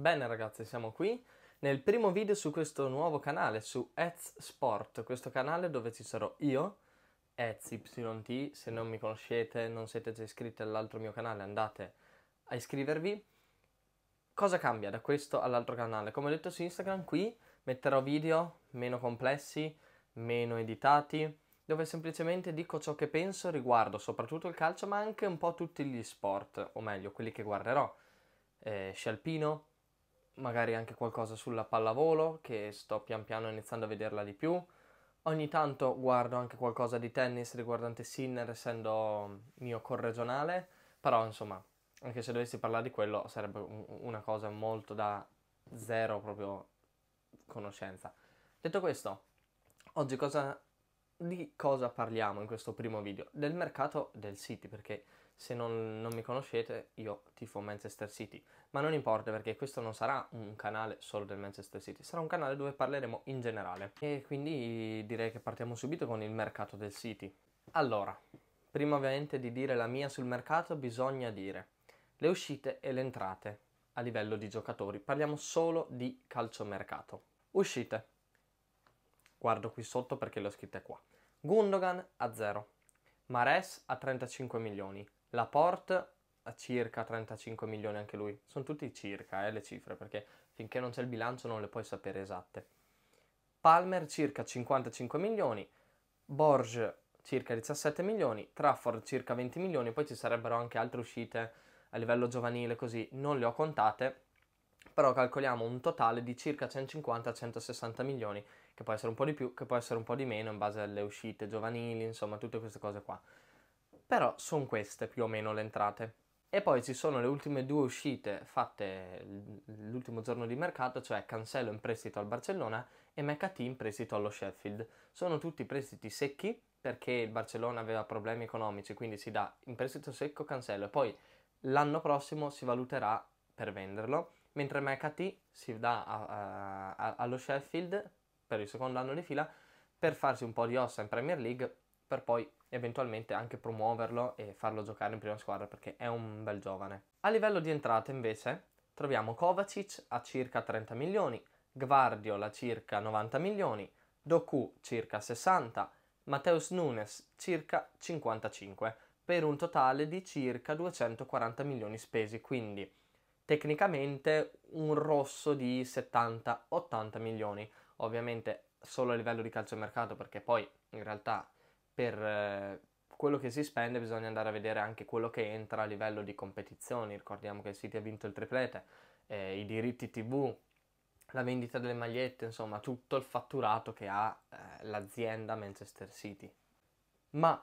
Bene ragazzi, siamo qui nel primo video su questo nuovo canale, su Ez Sport, questo canale dove ci sarò io, EzYT, se non mi conoscete, non siete già iscritti all'altro mio canale, andate a iscrivervi. Cosa cambia da questo all'altro canale? Come ho detto su Instagram, qui metterò video meno complessi, meno editati, dove semplicemente dico ciò che penso riguardo soprattutto il calcio, ma anche un po' tutti gli sport, o meglio, quelli che guarderò. Eh, sci magari anche qualcosa sulla pallavolo che sto pian piano iniziando a vederla di più. Ogni tanto guardo anche qualcosa di tennis riguardante Sinner essendo mio corregionale, però insomma, anche se dovessi parlare di quello sarebbe una cosa molto da zero proprio conoscenza. Detto questo, oggi cosa di cosa parliamo in questo primo video? Del mercato del City, perché se non, non, mi conoscete io tifo Manchester City, ma non importa perché questo non sarà un canale solo del Manchester City, sarà un canale dove parleremo in generale. E quindi direi che partiamo subito con il mercato del City. Allora, prima ovviamente di dire la mia sul mercato bisogna dire le uscite e le entrate a livello di giocatori, parliamo solo di calciomercato. Uscite guardo qui sotto perché le ho scritte qua. Gundogan a 0, Mares a 35 milioni, Laporte a circa 35 milioni anche lui. Sono tutti circa eh, le cifre perché finché non c'è il bilancio non le puoi sapere esatte. Palmer circa 55 milioni, Borges circa 17 milioni, Trafford circa 20 milioni, poi ci sarebbero anche altre uscite a livello giovanile così, non le ho contate, però calcoliamo un totale di circa 150-160 milioni che può essere un po' di più, che può essere un po' di meno in base alle uscite giovanili, insomma tutte queste cose qua. Però sono queste più o meno le entrate. E poi ci sono le ultime due uscite fatte l'ultimo giorno di mercato, cioè Cancelo in prestito al Barcellona e McAtee in prestito allo Sheffield. Sono tutti prestiti secchi perché il Barcellona aveva problemi economici, quindi si dà in prestito secco Cancelo e poi l'anno prossimo si valuterà per venderlo, mentre McAtee si dà a, a, a, allo Sheffield per il secondo anno di fila per farsi un po' di ossa in Premier League per poi eventualmente anche promuoverlo e farlo giocare in prima squadra perché è un bel giovane. A livello di entrate invece troviamo Kovacic a circa 30 milioni, Gvardiol a circa 90 milioni, Doku circa 60, Mateus Nunes circa 55, per un totale di circa 240 milioni spesi, quindi tecnicamente un rosso di 70-80 milioni, ovviamente solo a livello di calciomercato perché poi in realtà per eh, quello che si spende bisogna andare a vedere anche quello che entra a livello di competizioni, ricordiamo che il City ha vinto il triplete, eh, i diritti tv, la vendita delle magliette, insomma tutto il fatturato che ha eh, l'azienda Manchester City. Ma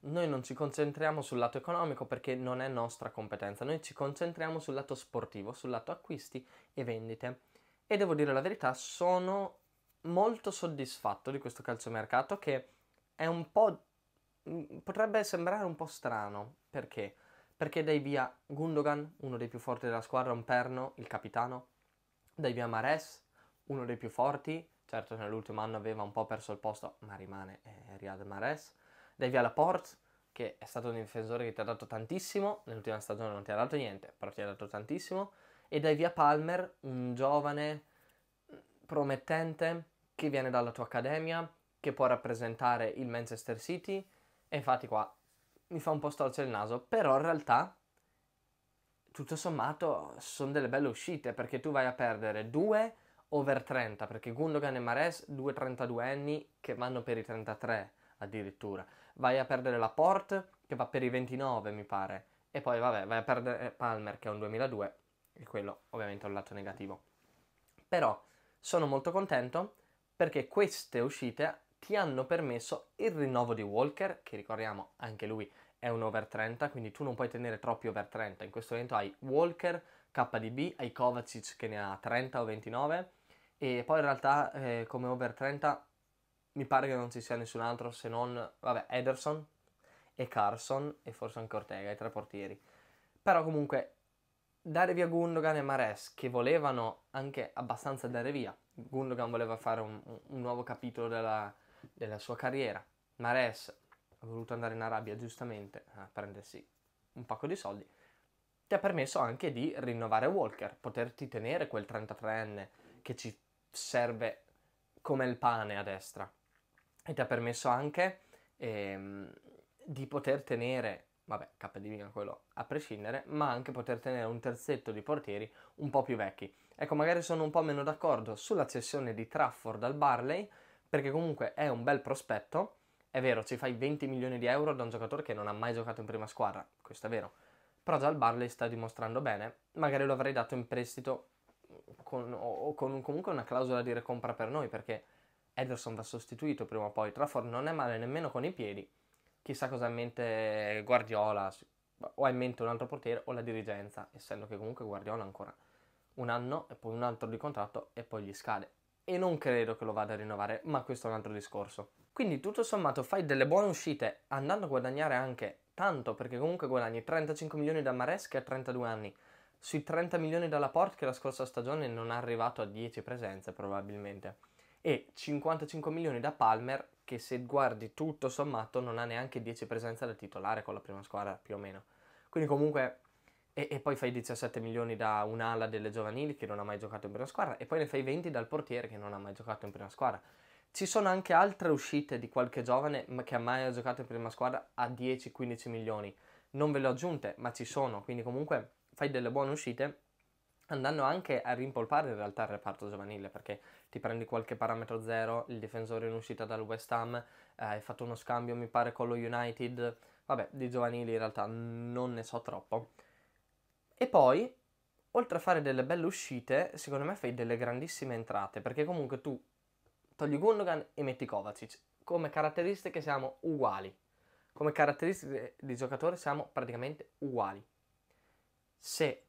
noi non ci concentriamo sul lato economico perché non è nostra competenza, noi ci concentriamo sul lato sportivo, sul lato acquisti e vendite. E devo dire la verità, sono molto soddisfatto di questo calciomercato che è un po'... Mm, potrebbe sembrare un po' strano. Perché? Perché dai via Gundogan, uno dei più forti della squadra, un perno, il capitano. Dai via Mares, uno dei più forti. Certo, nell'ultimo anno aveva un po' perso il posto, ma rimane eh, Riyad Mares. Dai via Laporte, che è stato un difensore che ti ha dato tantissimo, nell'ultima stagione non ti ha dato niente, però ti ha dato tantissimo, e dai via Palmer, un giovane mm, promettente che viene dalla tua accademia, che può rappresentare il Manchester City. E infatti qua mi fa un po' storcere il naso, però in realtà tutto sommato sono delle belle uscite perché tu vai a perdere due over 30 perché Gundogan e Mares, due 32 anni che vanno per i 33 addirittura, vai a perdere la Port che va per i 29 mi pare e poi vabbè vai a perdere eh, Palmer che è un 2002 e quello ovviamente è un lato negativo. Però sono molto contento perché queste uscite ti hanno permesso il rinnovo di Walker, che ricordiamo anche lui è un over 30, quindi tu non puoi tenere troppi over 30. In questo momento hai Walker, KDB, hai Kovacic che ne ha 30 o 29 e poi in realtà eh, come over 30 mi pare che non ci sia nessun altro se non, vabbè, Ederson e Carson e forse anche Ortega, i tre portieri. Però comunque dare via Gundogan e Mares, che volevano anche abbastanza dare via. Gundogan voleva fare un, un nuovo capitolo della, della, sua carriera. Mares ha voluto andare in Arabia giustamente a prendersi un pacco di soldi. Ti ha permesso anche di rinnovare Walker, poterti tenere quel 33enne che ci serve come il pane a destra. E ti ha permesso anche ehm, di poter tenere vabbè, K di Milan quello a prescindere, ma anche poter tenere un terzetto di portieri un po' più vecchi. Ecco, magari sono un po' meno d'accordo sulla cessione di Trafford al Barley, perché comunque è un bel prospetto. È vero, ci fai 20 milioni di euro da un giocatore che non ha mai giocato in prima squadra, questo è vero. Però già il Barley sta dimostrando bene, magari lo avrei dato in prestito con, o con comunque una clausola di recompra per noi, perché Ederson va sostituito prima o poi. Trafford non è male nemmeno con i piedi, chissà cosa ha in mente Guardiola, o ha in mente un altro portiere o la dirigenza, essendo che comunque Guardiola ha ancora un anno e poi un altro di contratto e poi gli scade. E non credo che lo vada a rinnovare, ma questo è un altro discorso. Quindi tutto sommato fai delle buone uscite andando a guadagnare anche tanto, perché comunque guadagni 35 milioni da Mares che ha 32 anni, sui 30 milioni dalla Laporte che la scorsa stagione non è arrivato a 10 presenze probabilmente, e 55 milioni da Palmer che se guardi tutto sommato non ha neanche 10 presenze da titolare con la prima squadra più o meno. Quindi comunque e, e, poi fai 17 milioni da un'ala delle giovanili che non ha mai giocato in prima squadra e poi ne fai 20 dal portiere che non ha mai giocato in prima squadra. Ci sono anche altre uscite di qualche giovane che ha mai giocato in prima squadra a 10-15 milioni. Non ve le ho aggiunte, ma ci sono, quindi comunque fai delle buone uscite andando anche a rimpolpare in realtà il reparto giovanile perché ti prendi qualche parametro zero, il difensore in uscita dal West Ham, eh, hai fatto uno scambio mi pare con lo United, vabbè di giovanili in realtà non ne so troppo. E poi, oltre a fare delle belle uscite, secondo me fai delle grandissime entrate perché comunque tu togli Gundogan e metti Kovacic, come caratteristiche siamo uguali, come caratteristiche di giocatore siamo praticamente uguali. Se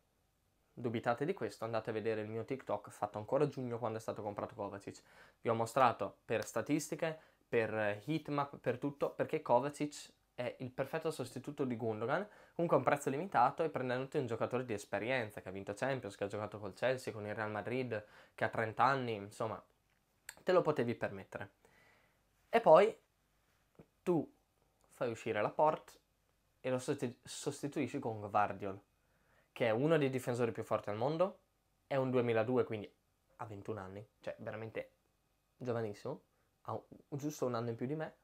dubitate di questo, andate a vedere il mio TikTok fatto ancora a giugno quando è stato comprato Kovacic. Vi ho mostrato per statistiche, per eh, heatmap, per tutto, perché Kovacic è il perfetto sostituto di Gundogan, comunque a un prezzo limitato e prendendoti un giocatore di esperienza che ha vinto Champions, che ha giocato col Chelsea, con il Real Madrid, che ha 30 anni, insomma, te lo potevi permettere. E poi tu fai uscire la Port e lo sostitu- sostituisci con Guardiol che è uno dei difensori più forti al mondo, è un 2002, quindi ha 21 anni, cioè veramente giovanissimo, ha giusto un anno in più di me,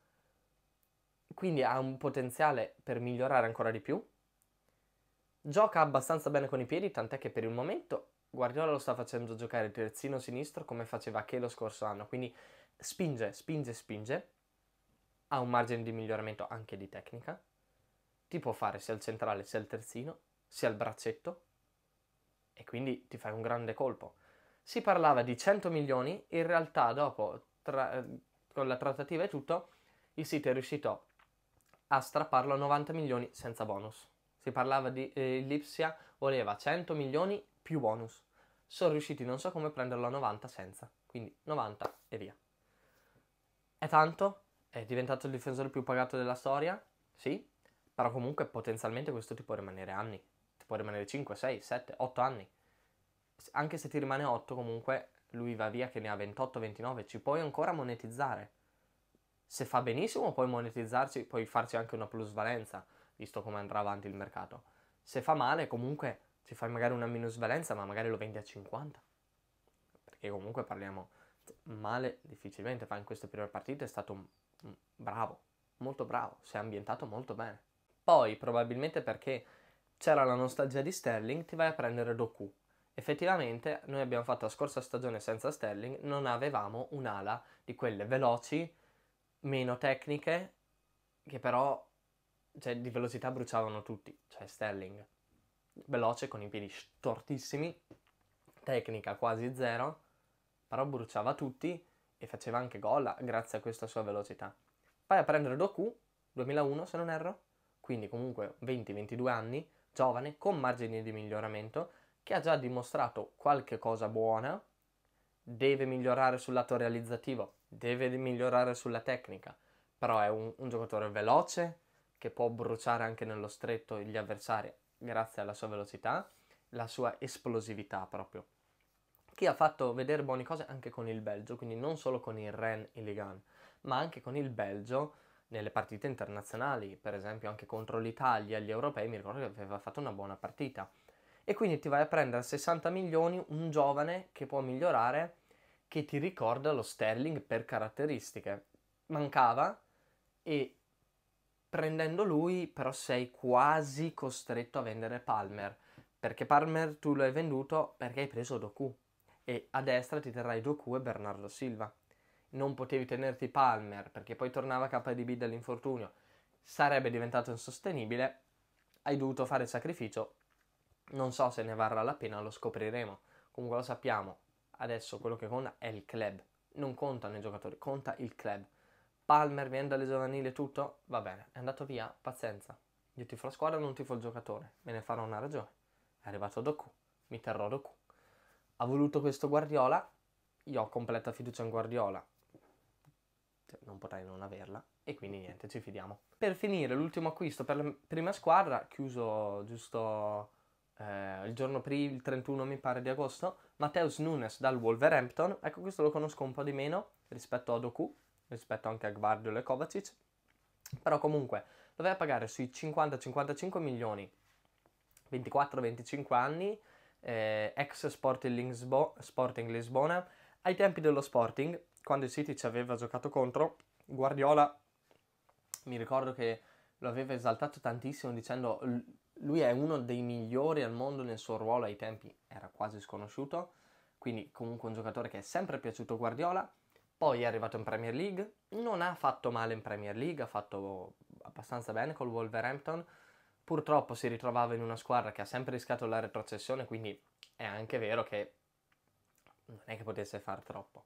quindi ha un potenziale per migliorare ancora di più. Gioca abbastanza bene con i piedi, tant'è che per il momento Guardiola lo sta facendo giocare terzino sinistro come faceva che lo scorso anno, quindi spinge, spinge, spinge. Ha un margine di miglioramento anche di tecnica. Ti può fare sia il centrale sia il terzino sia al braccetto e quindi ti fai un grande colpo. Si parlava di 100 milioni, in realtà dopo, tra, con la trattativa e tutto, il sito è riuscito a strapparlo a 90 milioni senza bonus. Si parlava di eh, Lipsia voleva 100 milioni più bonus. Sono riusciti non so come prenderlo a 90 senza, quindi 90 e via. È tanto, è diventato il difensore più pagato della storia, sì, però comunque potenzialmente questo ti può rimanere anni, può rimanere 5, 6, 7, 8 anni. Anche se ti rimane 8 comunque lui va via che ne ha 28, 29, ci puoi ancora monetizzare. Se fa benissimo puoi monetizzarci, puoi farci anche una plusvalenza, visto come andrà avanti il mercato. Se fa male comunque ci fai magari una minusvalenza, ma magari lo vendi a 50. Perché comunque parliamo cioè, male difficilmente, fa in queste prime partite è stato bravo, molto bravo, si è ambientato molto bene. Poi probabilmente perché c'era la nostalgia di Sterling, ti vai a prendere Doku. Effettivamente noi abbiamo fatto la scorsa stagione senza Sterling, non avevamo un'ala di quelle veloci, meno tecniche, che però cioè, di velocità bruciavano tutti, cioè Sterling. Veloce con i piedi stortissimi, tecnica quasi zero, però bruciava tutti e faceva anche gol grazie a questa sua velocità. Vai a prendere Doku, 2001 se non erro, quindi comunque 20-22 anni, giovane con margini di miglioramento, che ha già dimostrato qualche cosa buona, deve migliorare sul lato realizzativo, deve migliorare sulla tecnica, però è un, un giocatore veloce che può bruciare anche nello stretto gli avversari grazie alla sua velocità, la sua esplosività proprio che ha fatto vedere buone cose anche con il Belgio, quindi non solo con il Ren e Ligan, ma anche con il Belgio nelle partite internazionali, per esempio anche contro l'Italia, gli europei, mi ricordo che aveva fatto una buona partita. E quindi ti vai a prendere a 60 milioni un giovane che può migliorare, che ti ricorda lo Sterling per caratteristiche. Mancava e prendendo lui però sei quasi costretto a vendere Palmer, perché Palmer tu lo hai venduto perché hai preso Doku e a destra ti terrai Doku e Bernardo Silva non potevi tenerti Palmer perché poi tornava KDB dall'infortunio, sarebbe diventato insostenibile, hai dovuto fare il sacrificio, non so se ne varrà la pena, lo scopriremo, comunque lo sappiamo, adesso quello che conta è il club, non contano i giocatori, conta il club. Palmer viene dalle giovanili tutto, va bene, è andato via, pazienza. Io tifo la squadra, non tifo il giocatore, me ne farò una ragione. È arrivato Doku, mi terrò Doku. Ha voluto questo Guardiola, io ho completa fiducia in Guardiola, cioè non potrei non averla e quindi niente, ci fidiamo. Per finire, l'ultimo acquisto per la prima squadra, chiuso giusto eh, il giorno prima, il 31 mi pare di agosto, Matteus Nunes dal Wolverhampton, ecco questo lo conosco un po' di meno rispetto a Doku, rispetto anche a Guardiola e Kovacic, però comunque doveva pagare sui 50-55 milioni, 24-25 anni, eh, ex Sporting, Lisbo- Sporting Lisbona, ai tempi dello Sporting, quando il City ci aveva giocato contro, Guardiola mi ricordo che lo aveva esaltato tantissimo dicendo lui è uno dei migliori al mondo nel suo ruolo ai tempi era quasi sconosciuto, quindi comunque un giocatore che è sempre piaciuto Guardiola, poi è arrivato in Premier League, non ha fatto male in Premier League, ha fatto abbastanza bene col Wolverhampton, purtroppo si ritrovava in una squadra che ha sempre rischiato la retrocessione, quindi è anche vero che non è che potesse far troppo.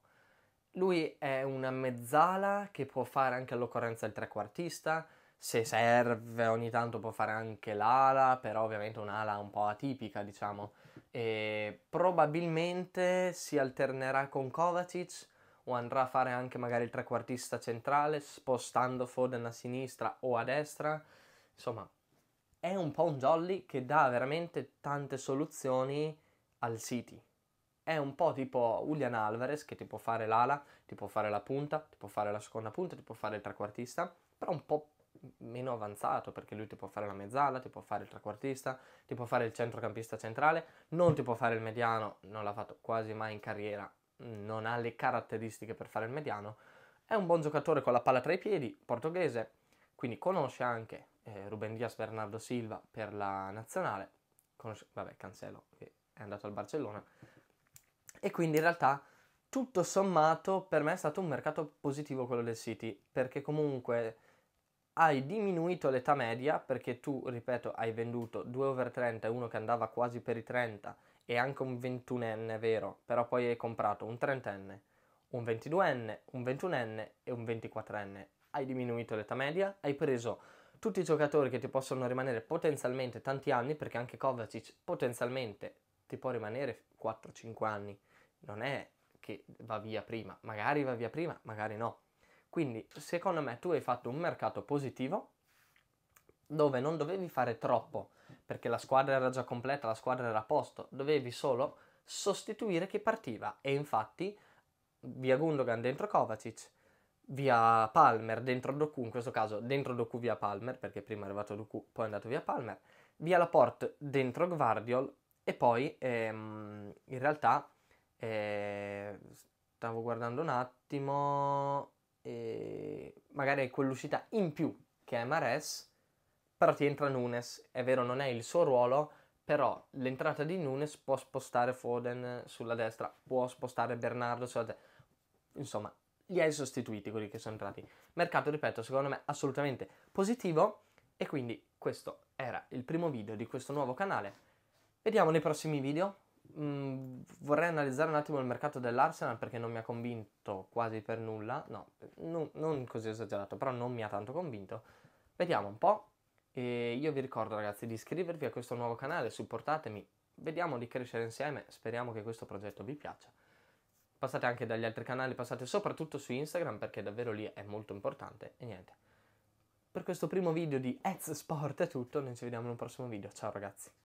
Lui è una mezzala che può fare anche all'occorrenza il trequartista, se serve ogni tanto può fare anche l'ala, però ovviamente un'ala un po' atipica, diciamo. E probabilmente si alternerà con Kovacic o andrà a fare anche magari il trequartista centrale, spostando Foden a sinistra o a destra. Insomma, è un po' un jolly che dà veramente tante soluzioni al City è un po' tipo Julian Alvarez che ti può fare l'ala, ti può fare la punta, ti può fare la seconda punta, ti può fare il trequartista, però un po' meno avanzato perché lui ti può fare la mezzala, ti può fare il trequartista, ti può fare il centrocampista centrale, non ti può fare il mediano, non l'ha fatto quasi mai in carriera, non ha le caratteristiche per fare il mediano, è un buon giocatore con la palla tra i piedi, portoghese, quindi conosce anche eh, Ruben Dias Bernardo Silva per la nazionale, conosce, vabbè Cancelo è andato al Barcellona, e quindi in realtà tutto sommato per me è stato un mercato positivo quello del City, perché comunque hai diminuito l'età media, perché tu, ripeto, hai venduto due over 30 uno che andava quasi per i 30 e anche un 21enne, vero, però poi hai comprato un 30enne, un 22enne, un 21enne e un 24enne. Hai diminuito l'età media, hai preso tutti i giocatori che ti possono rimanere potenzialmente tanti anni, perché anche Kovacic potenzialmente ti può rimanere 4-5 anni non è che va via prima, magari va via prima, magari no. Quindi secondo me tu hai fatto un mercato positivo dove non dovevi fare troppo perché la squadra era già completa, la squadra era a posto, dovevi solo sostituire chi partiva e infatti via Gundogan dentro Kovacic, via Palmer dentro Doku, in questo caso dentro Doku via Palmer perché prima è arrivato Doku, poi è andato via Palmer, via Laporte dentro Gvardiol e poi ehm, in realtà eh, stavo guardando un attimo, e magari è quell'uscita in più che è Mares, però ti entra Nunes, è vero non è il suo ruolo, però l'entrata di Nunes può spostare Foden sulla destra, può spostare Bernardo sulla destra, insomma li hai sostituiti quelli che sono entrati. Mercato, ripeto, secondo me assolutamente positivo e quindi questo era il primo video di questo nuovo canale. Vediamo nei prossimi video. Mm, vorrei analizzare un attimo il mercato dell'Arsenal perché non mi ha convinto quasi per nulla, no, non, non così esagerato, però non mi ha tanto convinto. Vediamo un po'. E io vi ricordo ragazzi di iscrivervi a questo nuovo canale, supportatemi, vediamo di crescere insieme, speriamo che questo progetto vi piaccia. Passate anche dagli altri canali, passate soprattutto su Instagram perché davvero lì è molto importante e niente. Per questo primo video di Ez Sport è tutto, noi ci vediamo in un prossimo video, ciao ragazzi!